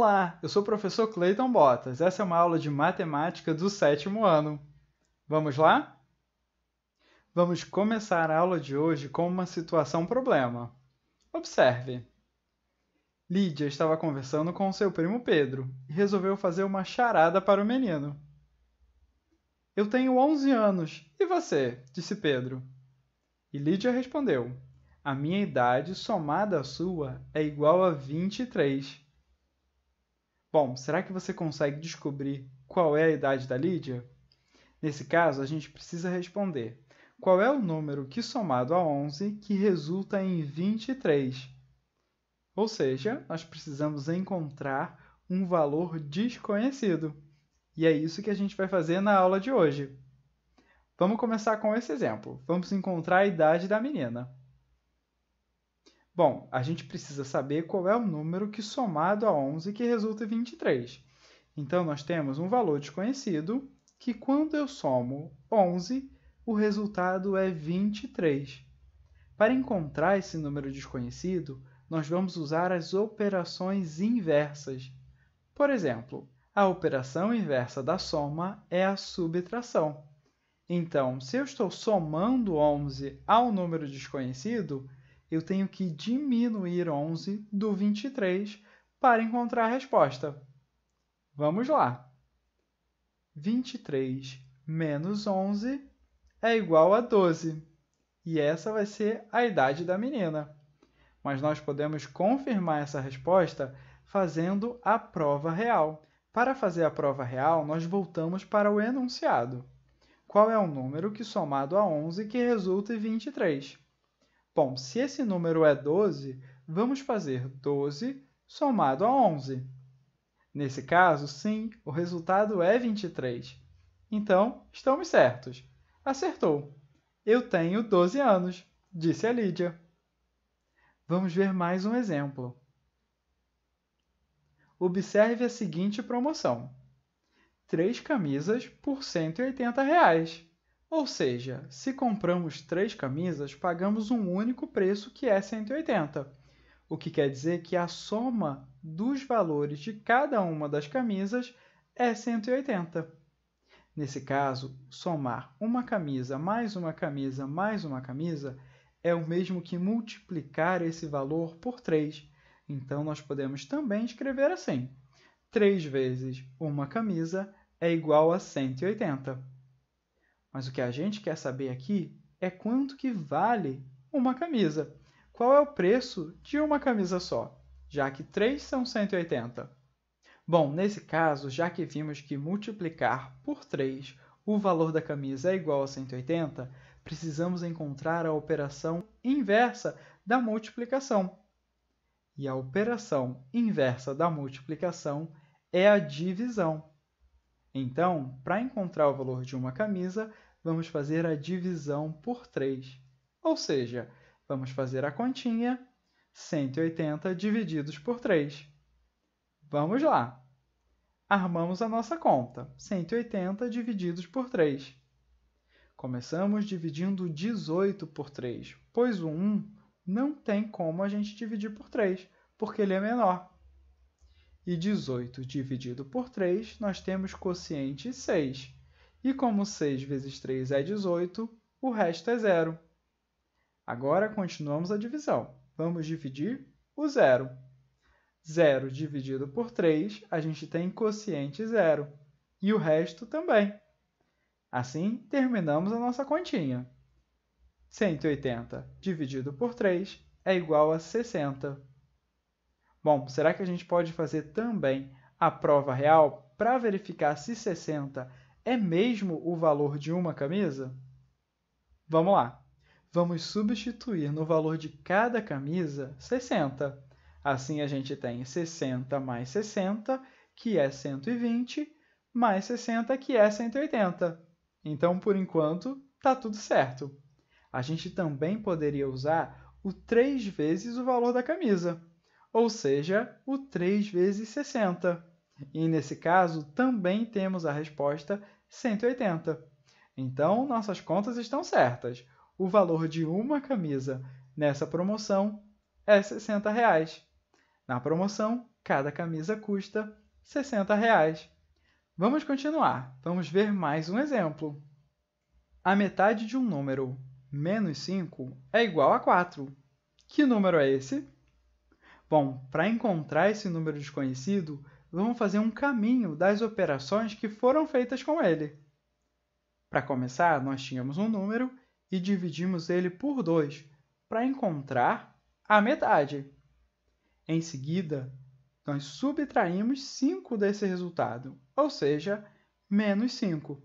Olá, eu sou o professor Clayton Botas. Essa é uma aula de matemática do sétimo ano. Vamos lá? Vamos começar a aula de hoje com uma situação problema. Observe. Lídia estava conversando com seu primo Pedro e resolveu fazer uma charada para o menino. Eu tenho 11 anos, e você? disse Pedro. E Lídia respondeu: A minha idade somada à sua é igual a 23. Bom, será que você consegue descobrir qual é a idade da Lídia? Nesse caso, a gente precisa responder: qual é o número que somado a 11 que resulta em 23? Ou seja, nós precisamos encontrar um valor desconhecido. E é isso que a gente vai fazer na aula de hoje. Vamos começar com esse exemplo. Vamos encontrar a idade da menina. Bom, a gente precisa saber qual é o número que somado a 11 que resulta em 23. Então, nós temos um valor desconhecido que, quando eu somo 11, o resultado é 23. Para encontrar esse número desconhecido, nós vamos usar as operações inversas. Por exemplo, a operação inversa da soma é a subtração. Então, se eu estou somando 11 ao número desconhecido, eu tenho que diminuir 11 do 23 para encontrar a resposta. Vamos lá. 23 menos 11 é igual a 12. E essa vai ser a idade da menina. Mas nós podemos confirmar essa resposta fazendo a prova real. Para fazer a prova real, nós voltamos para o enunciado. Qual é o número que somado a 11 que resulta em 23? Bom, se esse número é 12, vamos fazer 12 somado a 11. Nesse caso, sim, o resultado é 23. Então, estamos certos. Acertou. Eu tenho 12 anos, disse a Lídia. Vamos ver mais um exemplo. Observe a seguinte promoção: três camisas por R$ 180. Reais. Ou seja, se compramos três camisas, pagamos um único preço que é 180, o que quer dizer que a soma dos valores de cada uma das camisas é 180. Nesse caso, somar uma camisa mais uma camisa mais uma camisa é o mesmo que multiplicar esse valor por 3. Então, nós podemos também escrever assim: 3 vezes uma camisa é igual a 180. Mas o que a gente quer saber aqui é quanto que vale uma camisa. Qual é o preço de uma camisa só, já que três são 180? Bom, nesse caso, já que vimos que multiplicar por 3 o valor da camisa é igual a 180, precisamos encontrar a operação inversa da multiplicação. E a operação inversa da multiplicação é a divisão. Então, para encontrar o valor de uma camisa, vamos fazer a divisão por 3. Ou seja, vamos fazer a continha 180 divididos por 3. Vamos lá! Armamos a nossa conta, 180 divididos por 3. Começamos dividindo 18 por 3, pois o 1 não tem como a gente dividir por 3, porque ele é menor. E 18 dividido por 3, nós temos quociente 6. E como 6 vezes 3 é 18, o resto é zero. Agora continuamos a divisão. Vamos dividir o zero. 0 dividido por 3, a gente tem quociente zero. E o resto também. Assim, terminamos a nossa continha. 180 dividido por 3 é igual a 60. Bom, será que a gente pode fazer também a prova real para verificar se 60 é mesmo o valor de uma camisa? Vamos lá. Vamos substituir no valor de cada camisa 60. Assim a gente tem 60 mais 60, que é 120, mais 60, que é 180. Então, por enquanto, está tudo certo. A gente também poderia usar o 3 vezes o valor da camisa ou seja, o 3 vezes 60. E nesse caso, também temos a resposta 180. Então, nossas contas estão certas. O valor de uma camisa nessa promoção é R$ 60. Reais. Na promoção, cada camisa custa R$ 60. Reais. Vamos continuar. Vamos ver mais um exemplo. A metade de um número menos 5 é igual a 4. Que número é esse? Bom, para encontrar esse número desconhecido, vamos fazer um caminho das operações que foram feitas com ele. Para começar, nós tínhamos um número e dividimos ele por 2 para encontrar a metade. Em seguida, nós subtraímos 5 desse resultado, ou seja, menos 5.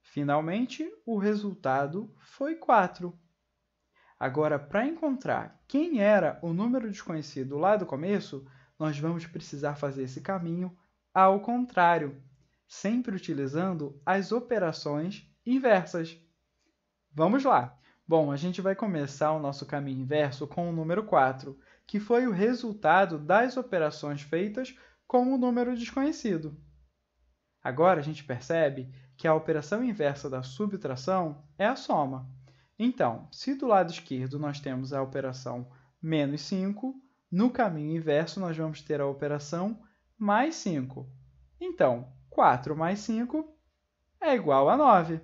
Finalmente, o resultado foi 4. Agora, para encontrar quem era o número desconhecido lá do começo, nós vamos precisar fazer esse caminho ao contrário, sempre utilizando as operações inversas. Vamos lá! Bom, a gente vai começar o nosso caminho inverso com o número 4, que foi o resultado das operações feitas com o número desconhecido. Agora a gente percebe que a operação inversa da subtração é a soma. Então, se do lado esquerdo nós temos a operação menos 5, no caminho inverso nós vamos ter a operação mais 5. Então, 4 mais 5 é igual a 9.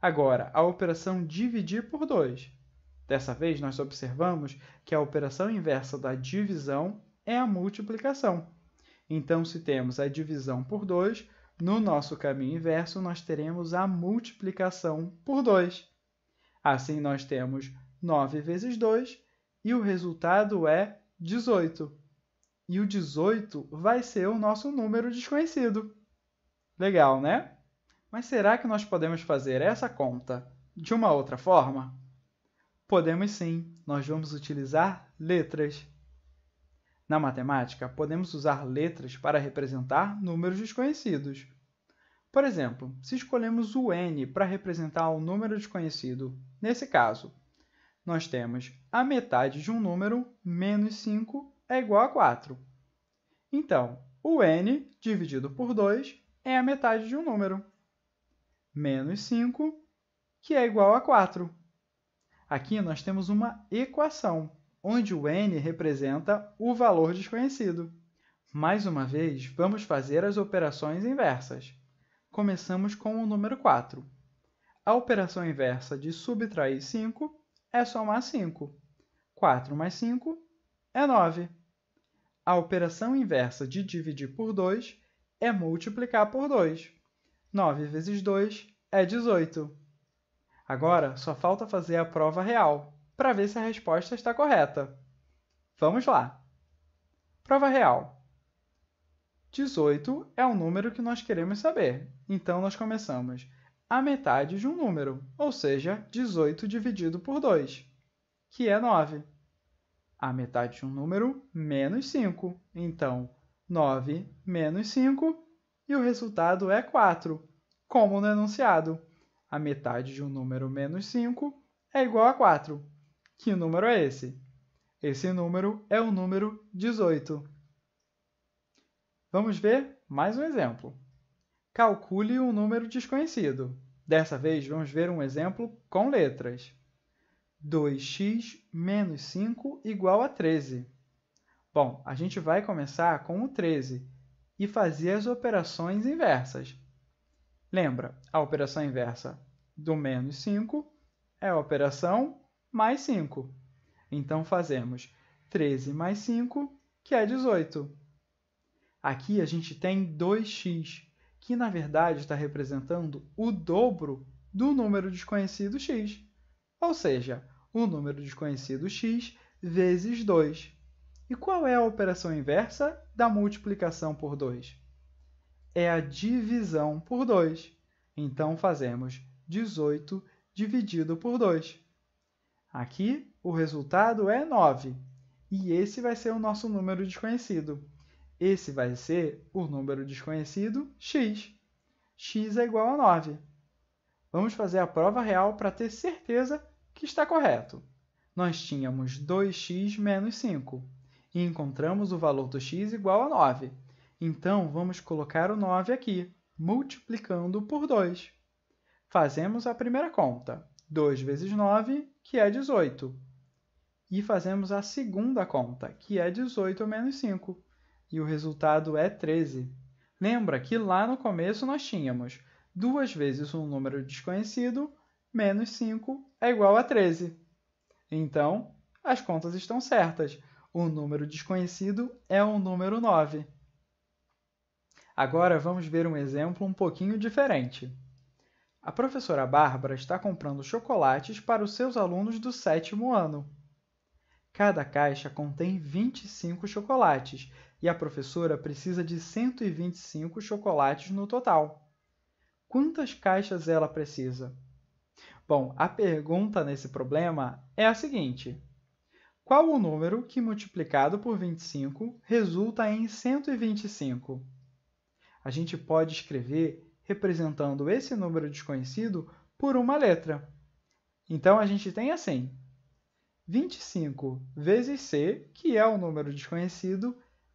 Agora, a operação dividir por 2. Dessa vez, nós observamos que a operação inversa da divisão é a multiplicação. Então, se temos a divisão por 2, no nosso caminho inverso nós teremos a multiplicação por 2. Assim, nós temos 9 vezes 2 e o resultado é 18. E o 18 vai ser o nosso número desconhecido. Legal, né? Mas será que nós podemos fazer essa conta de uma outra forma? Podemos sim, nós vamos utilizar letras. Na matemática, podemos usar letras para representar números desconhecidos. Por exemplo, se escolhemos o n para representar um número desconhecido, nesse caso, nós temos a metade de um número menos 5 é igual a 4. Então, o n dividido por 2 é a metade de um número. Menos 5, que é igual a 4. Aqui nós temos uma equação, onde o n representa o valor desconhecido. Mais uma vez, vamos fazer as operações inversas. Começamos com o número 4. A operação inversa de subtrair 5 é somar 5. 4 mais 5 é 9. A operação inversa de dividir por 2 é multiplicar por 2. 9 vezes 2 é 18. Agora só falta fazer a prova real para ver se a resposta está correta. Vamos lá! Prova real. 18 é o número que nós queremos saber, então nós começamos a metade de um número, ou seja, 18 dividido por 2, que é 9. A metade de um número, menos 5. Então, 9 menos 5 e o resultado é 4, como no enunciado. A metade de um número menos 5 é igual a 4. Que número é esse? Esse número é o número 18. Vamos ver mais um exemplo. Calcule um número desconhecido. Dessa vez, vamos ver um exemplo com letras. 2x menos 5 igual a 13. Bom, a gente vai começar com o 13 e fazer as operações inversas. Lembra, a operação inversa do menos 5 é a operação mais 5. Então, fazemos 13 mais 5, que é 18. Aqui a gente tem 2x, que na verdade está representando o dobro do número desconhecido x, ou seja, o número desconhecido x vezes 2. E qual é a operação inversa da multiplicação por 2? É a divisão por 2. Então fazemos 18 dividido por 2. Aqui o resultado é 9, e esse vai ser o nosso número desconhecido. Esse vai ser o número desconhecido x. x é igual a 9. Vamos fazer a prova real para ter certeza que está correto. Nós tínhamos 2x menos 5 e encontramos o valor do x igual a 9. Então, vamos colocar o 9 aqui, multiplicando por 2. Fazemos a primeira conta, 2 vezes 9, que é 18. E fazemos a segunda conta, que é 18 menos 5, e o resultado é 13. Lembra que lá no começo nós tínhamos duas vezes um número desconhecido, menos 5 é igual a 13. Então, as contas estão certas. O número desconhecido é o número 9. Agora vamos ver um exemplo um pouquinho diferente. A professora Bárbara está comprando chocolates para os seus alunos do sétimo ano. Cada caixa contém 25 chocolates e a professora precisa de 125 chocolates no total. Quantas caixas ela precisa? Bom, a pergunta nesse problema é a seguinte: qual o número que multiplicado por 25 resulta em 125? A gente pode escrever representando esse número desconhecido por uma letra. Então a gente tem assim: 25 vezes c, que é o número desconhecido,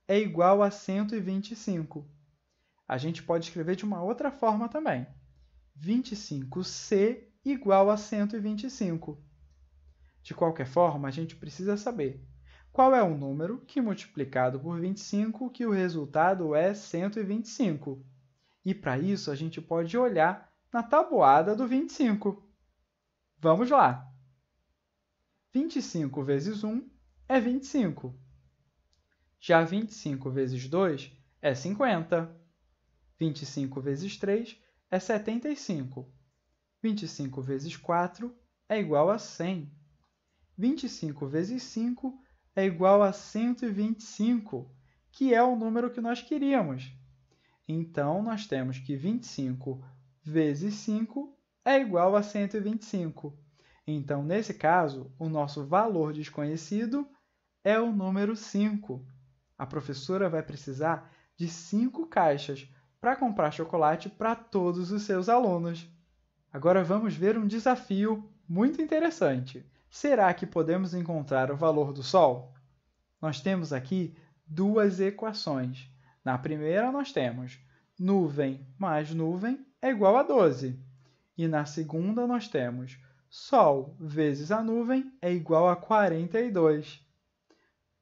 é igual a 125. A gente pode escrever de uma outra forma também. 25C igual a 125. De qualquer forma, a gente precisa saber qual é o número que, multiplicado por 25, que o resultado é 125. E para isso, a gente pode olhar na tabuada do 25. Vamos lá! 25 vezes 1 é 25. Já 25 vezes 2 é 50. 25 vezes 3 é 75. 25 vezes 4 é igual a 100. 25 vezes 5 é igual a 125, que é o número que nós queríamos. Então, nós temos que 25 vezes 5 é igual a 125. Então, nesse caso, o nosso valor desconhecido é o número 5. A professora vai precisar de cinco caixas para comprar chocolate para todos os seus alunos. Agora vamos ver um desafio muito interessante. Será que podemos encontrar o valor do Sol? Nós temos aqui duas equações. Na primeira, nós temos nuvem mais nuvem é igual a 12. E na segunda, nós temos Sol vezes a nuvem é igual a 42.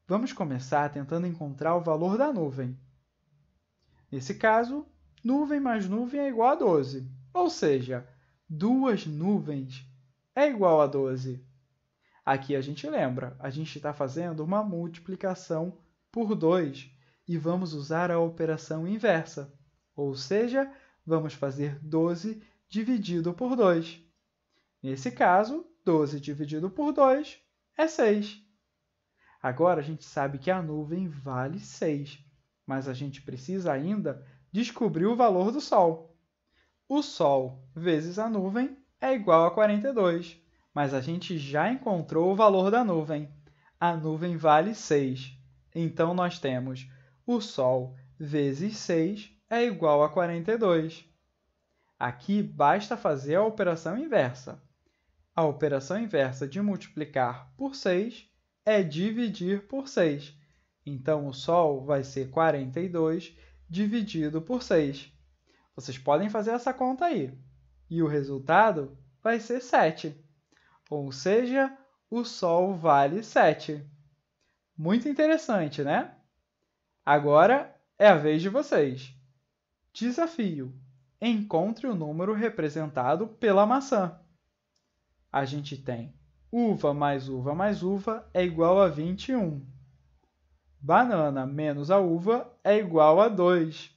Vamos começar tentando encontrar o valor da nuvem. Nesse caso, nuvem mais nuvem é igual a 12, ou seja, duas nuvens é igual a 12. Aqui a gente lembra, a gente está fazendo uma multiplicação por 2 e vamos usar a operação inversa, ou seja, vamos fazer 12 dividido por 2. Nesse caso, 12 dividido por 2 é 6. Agora a gente sabe que a nuvem vale 6, mas a gente precisa ainda descobrir o valor do Sol. O Sol vezes a nuvem é igual a 42, mas a gente já encontrou o valor da nuvem. A nuvem vale 6. Então nós temos o Sol vezes 6 é igual a 42. Aqui basta fazer a operação inversa. A operação inversa de multiplicar por 6 é dividir por 6. Então, o Sol vai ser 42 dividido por 6. Vocês podem fazer essa conta aí. E o resultado vai ser 7. Ou seja, o Sol vale 7. Muito interessante, né? Agora é a vez de vocês. Desafio: encontre o número representado pela maçã. A gente tem Uva mais uva mais uva é igual a 21. Banana menos a uva é igual a 2.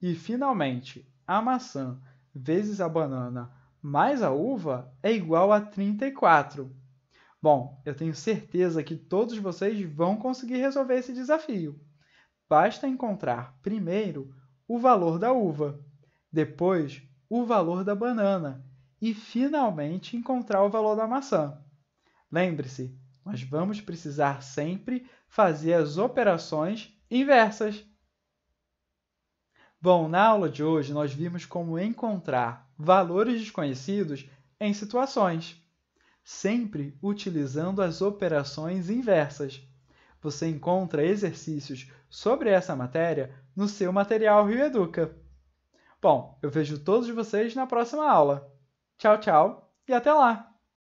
E, finalmente, a maçã vezes a banana mais a uva é igual a 34. Bom, eu tenho certeza que todos vocês vão conseguir resolver esse desafio. Basta encontrar primeiro o valor da uva, depois o valor da banana e finalmente encontrar o valor da maçã. Lembre-se, nós vamos precisar sempre fazer as operações inversas. Bom, na aula de hoje nós vimos como encontrar valores desconhecidos em situações, sempre utilizando as operações inversas. Você encontra exercícios sobre essa matéria no seu material Rio Educa. Bom, eu vejo todos vocês na próxima aula. Tchau, tchau e até lá!